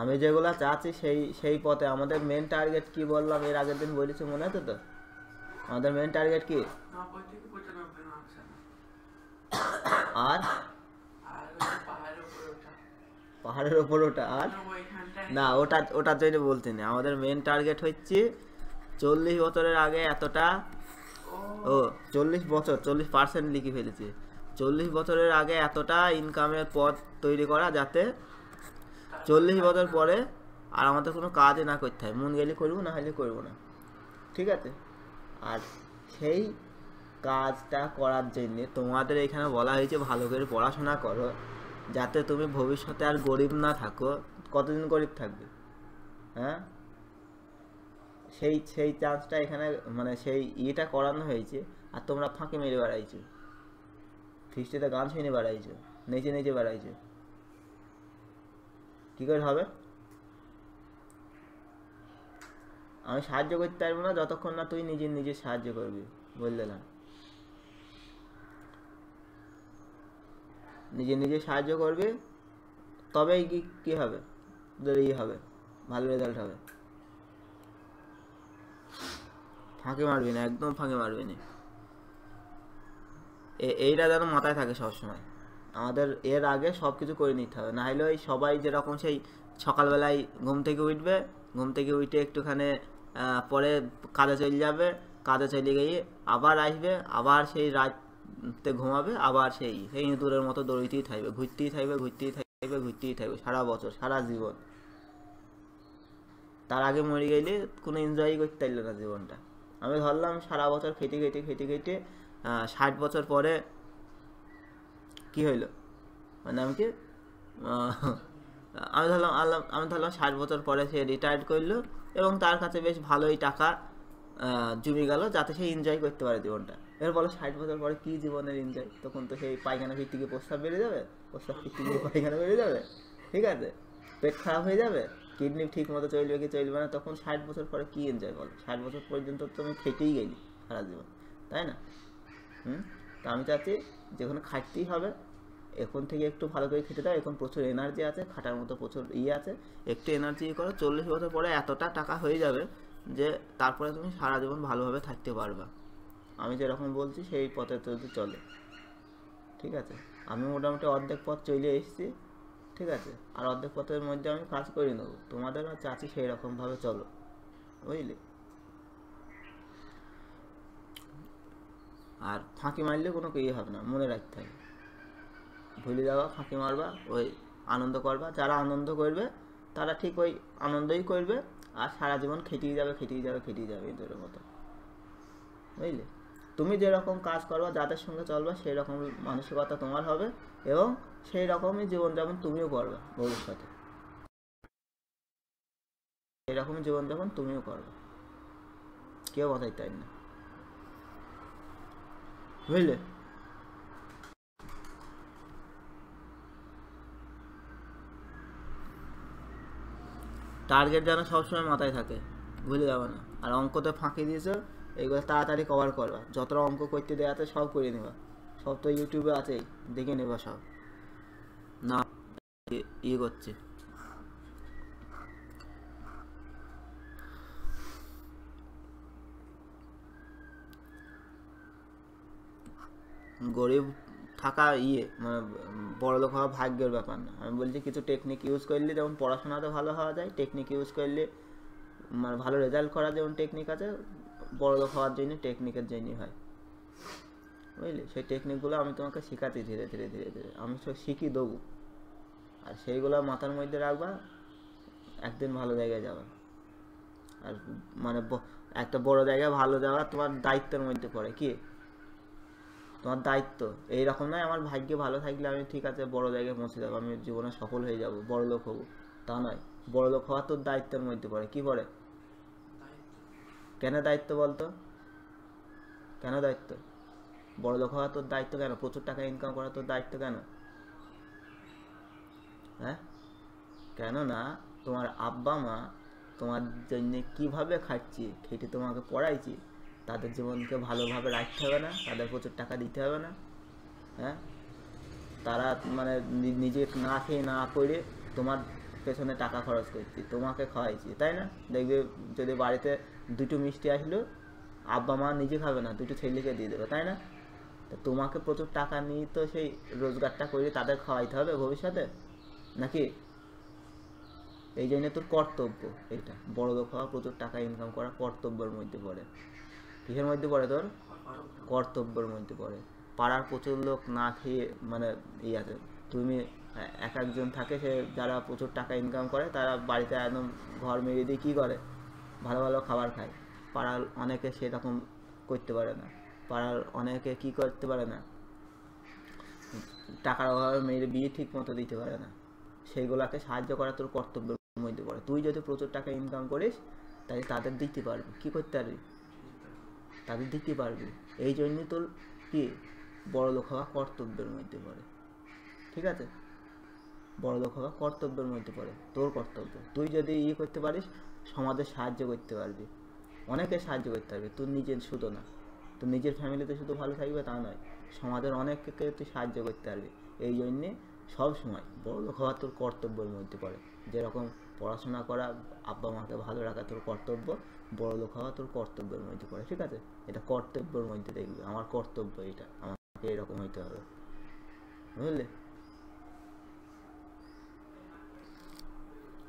আমি যেগুলো চাচ্ছি সেই সেই পথে আমাদের মেন টার্গেট কি বললাম এর আগের দিন বলেছি মনে আছে তো আমাদের মেন টার্গেট কি আর পাহাড়ের উপর ওটা আর না ওটা ওটার জন্য বলতে না আমাদের মেন টার্গেট হচ্ছে চল্লিশ বছরের আগে এতটা ও চল্লিশ বছর চল্লিশ পার্সেন্ট লিখে ফেলেছি চল্লিশ বছরের আগে এতটা ইনকামের পথ তৈরি করা যাতে চল্লিশ বছর পরে আর আমাদের কোনো কাজই না করতে হয় মন গেলে করবো না হলে করবো না ঠিক আছে আর সেই কাজটা করার জন্যে তোমাদের এখানে বলা হয়েছে ভালো করে পড়াশোনা করো যাতে তুমি ভবিষ্যতে আর গরিব না থাকো কতদিন গরিব থাকবে হ্যাঁ সেই সেই চান্সটা এখানে মানে সেই ইয়েটা করানো হয়েছে আর তোমরা ফাঁকে মেরে বেড়াইছো ফিস্টিতে গান শুনে বেড়াইছো নেচে নেচে বেড়াইছো কী করে হবে আমি সাহায্য করতে পারবো না যতক্ষণ না তুই নিজে নিজে সাহায্য করবি বললে না নিজে নিজে সাহায্য করবি তবেই কি কী হবে তোদের ইয়ে হবে ভালো রেজাল্ট হবে ফাঁকে মারবি না একদম ফাঁকে মারবি না এইটা যেন মাথায় থাকে সবসময় আমাদের এর আগে সব কিছু করে নিতে হবে না হলে ওই সবাই যেরকম সেই সকালবেলায় ঘুম থেকে উঠবে ঘুম থেকে উঠে একটুখানে পরে কাজে চলে যাবে কাঁদে চলে গিয়ে আবার আসবে আবার সেই রাতে ঘুমাবে আবার সেই সেই ইঁদুরের মতো দৌড়িতেই থাকবে ঘুরতেই থাকবে ঘুরতেই থাকবে ঘুরতেই থাকবে সারা বছর সারা জীবন তার আগে মরে গেলে কোনো এনজয়ই করতে পারলো না জীবনটা আমি ধরলাম সারা বছর খেটে খেটে খেটে খেটে ষাট বছর পরে কি হইলো মানে আমাকে আমি ধরলাম আল্লাহ আমি ধরলাম ষাট বছর পরে সে রিটায়ার্ড করলো এবং তার কাছে বেশ ভালোই টাকা জমি গেল যাতে সে এনজয় করতে পারে জীবনটা এর বলো ষাট বছর পরে কী জীবনের এনজয় তখন তো সেই পায়খানা ভিত্তিকে প্রস্তাব বেড়ে যাবে প্রস্তাব ভিত্তিকে পায়খানা বেড়ে যাবে ঠিক আছে পেট খারাপ হয়ে যাবে কিডনি ঠিক মতো চলবে কি চলবে না তখন ষাট বছর পরে কী এনজয় বলো ষাট বছর পর্যন্ত তো আমি খেটেই গেলি সারা জীবন তাই না হুম তা আমি চাচ্ছি যেখানে খাটতেই হবে এখন থেকে একটু ভালো করে খেটে দাও এখন প্রচুর এনার্জি আছে খাটার মতো প্রচুর ইয়ে আছে একটু এনার্জি ইয়ে করো চল্লিশ বছর পরে এতটা টাকা হয়ে যাবে যে তারপরে তুমি সারা জীবন ভালোভাবে থাকতে পারবা আমি যেরকম বলছি সেই পথে চলতে চলে ঠিক আছে আমি মোটামুটি অর্ধেক পথ চলে এসেছি ঠিক আছে আর অর্ধেক পথের মধ্যে আমি কাজ করে নেব তোমাদের আর চাচি সেই রকমভাবে চলো বুঝলি আর ফাঁকি মারলে কোনো ইয়ে হবে না মনে রাখতে হবে ভুলে যাওয়া ফাঁকি মারবা ওই আনন্দ করবা যারা আনন্দ করবে তারা ঠিক ওই আনন্দই করবে আর সারা জীবন খেটিয়ে যাবে খেটিয়ে যাবে খেটিয়ে যাবে এদের মতো বুঝলে তুমি যেরকম কাজ করবা যাদের সঙ্গে চলবা সেই রকম মানসিকতা তোমার হবে এবং সেই রকমই জীবনযাপন তুমিও করবে ভবিষ্যতে এরকম জীবনযাপন তুমিও করবে কেউ কথাই তাই না বুঝলে টার্গেট যেন সবসময় মাথায় থাকে ভুলে যাবে না আর অঙ্কতে ফাঁকি দিয়েছো এইগুলো তাড়াতাড়ি কভার করবা যতটা অঙ্ক করতে দেওয়া আছে সব করে নেবা সব তো ইউটিউবে আছেই দেখে নেবা সব না ইয়ে করছে গরিব থাকা ইয়ে মানে বড়লোক হওয়া ভাগ্যের ব্যাপার না আমি বলছি কিছু টেকনিক ইউজ করলে যেমন পড়াশোনাতে ভালো হওয়া যায় টেকনিক ইউজ করলে মানে ভালো রেজাল্ট করার যেমন টেকনিক আছে বড়লোক হওয়ার জন্য টেকনিকের জন্যই হয় বুঝলি সেই টেকনিকগুলো আমি তোমাকে শেখাতে ধীরে ধীরে ধীরে ধীরে আমি সব শিখি দেবো আর সেইগুলো মাথার মধ্যে রাখবা একদিন ভালো জায়গায় যাবা আর মানে একটা বড় জায়গায় ভালো যাওয়া তোমার দায়িত্বের মধ্যে পড়ে কি তোমার দায়িত্ব এইরকম নয় আমার ভাগ্য ভালো থাকলে আমি ঠিক আছে বড় জায়গায় পৌঁছে যাবো আমি জীবনে সফল হয়ে যাব বড় লোক হবো তা নয় বড় লোক হওয়া তোর দায়িত্বের মধ্যে পড়ে কি পড়ে কেন দায়িত্ব বলতো কেন দায়িত্ব বড় লোক হওয়া তোর দায়িত্ব কেন প্রচুর টাকা ইনকাম করা তোর দায়িত্ব কেন হ্যাঁ কেননা তোমার আব্বা মা তোমার জন্য কিভাবে খাচ্ছি খেটে তোমাকে পড়াইছি তাদের জীবনকে ভালোভাবে রাখতে হবে না তাদের প্রচুর টাকা দিতে হবে না হ্যাঁ তারা মানে নিজে না খেয়ে না পড়ে তোমার পেছনে টাকা খরচ করছি তোমাকে খাওয়াইছি তাই না দেখবে যদি বাড়িতে দুটো মিষ্টি আসলো আব্বা মা নিজে খাবে না দুটো ছেলেকে দিয়ে দেবে তাই না তোমাকে প্রচুর টাকা নিয়ে তো সেই রোজগারটা করে তাদের খাওয়াইতে হবে ভবিষ্যতে নাকি এই জন্য তোর কর্তব্য এটা বড় লোক হওয়া প্রচুর টাকা ইনকাম করা কর্তব্যের মধ্যে পড়ে কিসের মধ্যে পড়ে তোর কর্তব্যের মধ্যে পড়ে পাড়ার প্রচুর লোক না খেয়ে মানে ই আছে তুমি এক একজন থাকে সে যারা প্রচুর টাকা ইনকাম করে তারা বাড়িতে একদম ঘর মেরিয়ে দিয়ে কী করে ভালো ভালো খাবার খায় পাড়ার অনেকে সেরকম করতে পারে না পাড়ার অনেকে কি করতে পারে না টাকার অভাবে মেয়ের বিয়ে ঠিক মতো দিতে পারে না সেইগুলোকে সাহায্য করা তোর কর্তব্যের মধ্যে পড়ে তুই যদি প্রচুর টাকা ইনকাম করিস তাহলে তাদের দিতে পারবি কী করতে পারবি তাদের দিতে পারবি এই জন্য তোর কি বড়লোক হওয়া কর্তব্যের মধ্যে পড়ে ঠিক আছে বড়লোক হওয়া কর্তব্যের মধ্যে পড়ে তোর কর্তব্য তুই যদি ইয়ে করতে পারিস সমাজের সাহায্য করতে পারবি অনেকে সাহায্য করতে পারবি তোর নিজের শুধু না তোর নিজের ফ্যামিলিতে শুধু ভালো থাকবে তা নয় সমাজের অনেককে তুই সাহায্য করতে পারবি এই জন্যে সবসময় বড়লোক হওয়া তোর কর্তব্যের মধ্যে পড়ে যেরকম পড়াশোনা করা আব্বা মাকে ভালো রাখা তোর কর্তব্য বড় লোক হওয়া তোর কর্তব্যের মধ্যে পড়ে ঠিক আছে এটা কর্তব্যের মধ্যে দেখবি আমার কর্তব্য এটা আমাকে এরকম হইতে হবে বুঝলে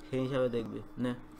সেই হিসাবে দেখবি না